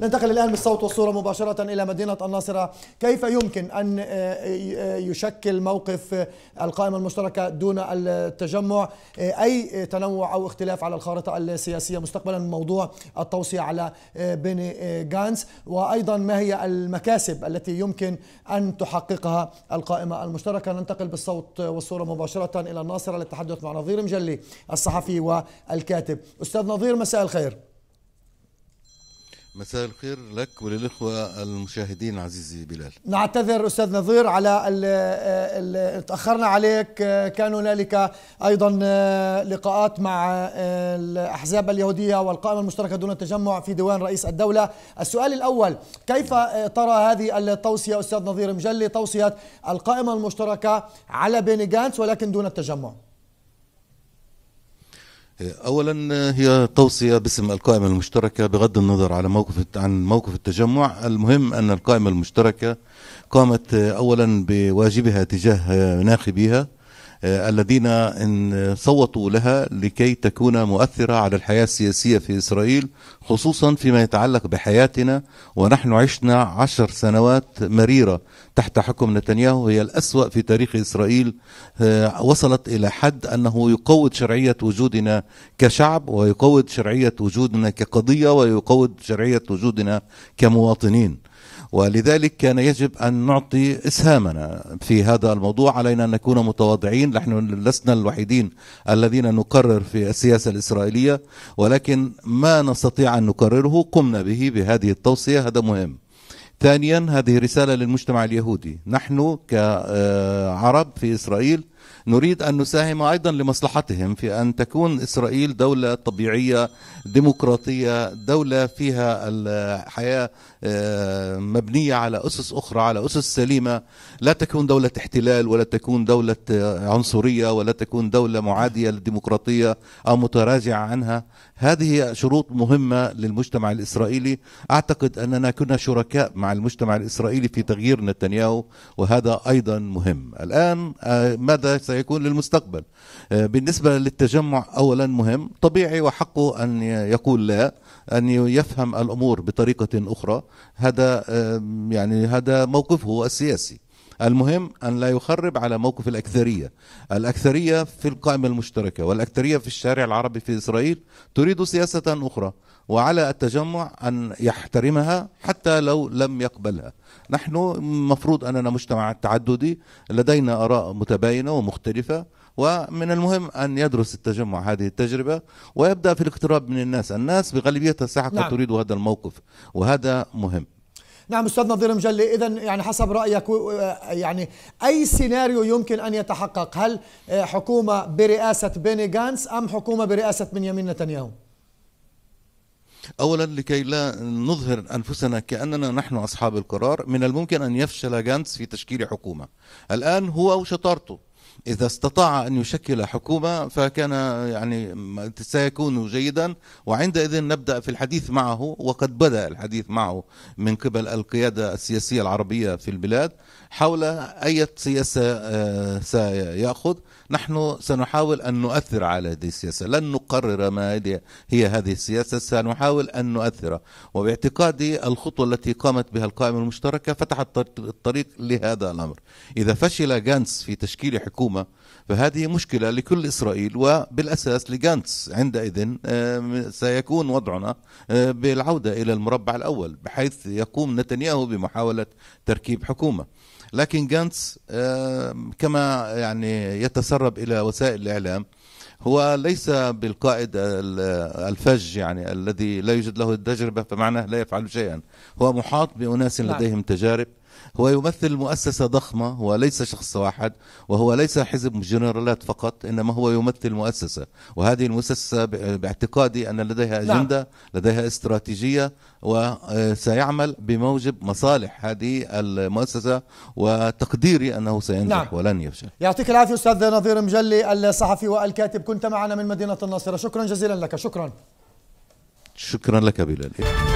ننتقل الآن بالصوت والصورة مباشرة إلى مدينة الناصرة كيف يمكن أن آه، آه، يشكل موقف آه، القائمة المشتركة دون التجمع أي تنوع أو اختلاف على الخارطة السياسية مستقبلا موضوع التوصية على بيني جانس وأيضا ما هي المكاسب التي يمكن أن تحققها القائمة المشتركة ننتقل بالصوت والصورة مباشرة إلى الناصرة للتحدث مع نظير مجلي الصحفي والكاتب أستاذ نظير مساء الخير مساء الخير لك وللإخوة المشاهدين عزيزي بلال نعتذر أستاذ نظير على ال ال تأخرنا عليك كان هنالك أيضا لقاءات مع الأحزاب اليهودية والقائمة المشتركة دون التجمع في ديوان رئيس الدولة السؤال الأول كيف ترى هذه التوصية أستاذ نظير مجلي توصية القائمة المشتركة على بيني جانس ولكن دون التجمع اولا هي توصيه باسم القائمه المشتركه بغض النظر على موقف عن موقف التجمع المهم ان القائمه المشتركه قامت اولا بواجبها تجاه ناخبيها آه، الذين صوتوا لها لكي تكون مؤثرة على الحياة السياسية في إسرائيل خصوصا فيما يتعلق بحياتنا ونحن عشنا عشر سنوات مريرة تحت حكم نتنياهو هي الأسوأ في تاريخ إسرائيل آه، وصلت إلى حد أنه يقوض شرعية وجودنا كشعب ويقوض شرعية وجودنا كقضية ويقوض شرعية وجودنا كمواطنين ولذلك كان يجب أن نعطي إسهامنا في هذا الموضوع علينا أن نكون متواضعين نحن لسنا الوحيدين الذين نقرر في السياسة الإسرائيلية ولكن ما نستطيع أن نقرره قمنا به بهذه التوصية هذا مهم ثانيا هذه رسالة للمجتمع اليهودي نحن كعرب في إسرائيل نريد أن نساهم أيضا لمصلحتهم في أن تكون إسرائيل دولة طبيعية ديمقراطية دولة فيها الحياة آه، مبنية على أسس أخرى على أسس سليمة لا تكون دولة احتلال ولا تكون دولة عنصرية ولا تكون دولة معادية للديمقراطية أو متراجعة عنها هذه شروط مهمة للمجتمع الإسرائيلي أعتقد أننا كنا شركاء مع المجتمع الإسرائيلي في تغيير نتنياهو وهذا أيضا مهم الآن آه، ماذا سيكون للمستقبل آه، بالنسبة للتجمع أولا مهم طبيعي وحقه أن يقول لا أن يفهم الأمور بطريقة أخرى هذا يعني هذا موقفه السياسي المهم أن لا يخرب على موقف الأكثرية الأكثرية في القائمة المشتركة والأكثرية في الشارع العربي في إسرائيل تريد سياسة أخرى وعلى التجمع أن يحترمها حتى لو لم يقبلها نحن مفروض أننا مجتمع تعددي لدينا آراء متباينة ومختلفة ومن المهم أن يدرس التجمع هذه التجربة ويبدأ في الاقتراب من الناس الناس بغالبيتها ساحقة نعم. تريد هذا الموقف وهذا مهم نعم استاذ نظير مجلي اذا يعني حسب رايك يعني اي سيناريو يمكن ان يتحقق هل آه، حكومه برئاسه بيني جانس ام حكومه برئاسه بنيامين نتنياهو؟ اولا لكي لا نظهر انفسنا كاننا نحن اصحاب القرار من الممكن ان يفشل جانس في تشكيل حكومه الان هو وشطارته إذا استطاع أن يشكل حكومة فكان يعني سيكون جيدا وعندئذ نبدأ في الحديث معه وقد بدأ الحديث معه من قبل القيادة السياسية العربية في البلاد حول أي سياسة آه، سيأخذ نحن سنحاول أن نؤثر على هذه السياسة لن نقرر ما هي هذه السياسة سنحاول أن نؤثر وباعتقادي الخطوة التي قامت بها القائمة المشتركة فتحت الطريق لهذا الأمر إذا فشل جانس في تشكيل حكومة الحكومة فهذه مشكلة لكل إسرائيل وبالأساس لجانتس عندئذ سيكون وضعنا آه، بالعودة إلى المربع الأول بحيث يقوم نتنياهو بمحاولة تركيب حكومة لكن جانتس كما يعني يتسرب إلى وسائل الإعلام هو ليس بالقائد الفج يعني الذي لا يوجد له التجربة فمعناه لا يفعل شيئا هو محاط بأناس نعم. لديهم تجارب هو يمثل مؤسسة ضخمة هو ليس شخص واحد وهو ليس حزب جنرالات فقط إنما هو يمثل مؤسسة وهذه المؤسسة باعتقادي أن لديها نعم. أجندة نعم. لديها استراتيجية وسيعمل آه، بموجب مصالح هذه المؤسسة وتقديري أنه سينجح نعم. ولن يفشل يعطيك العافية أستاذ نظير مجلي الصحفي والكاتب كنت معنا من مدينة الناصرة شكرا جزيلا لك شكرا شكرا لك بلال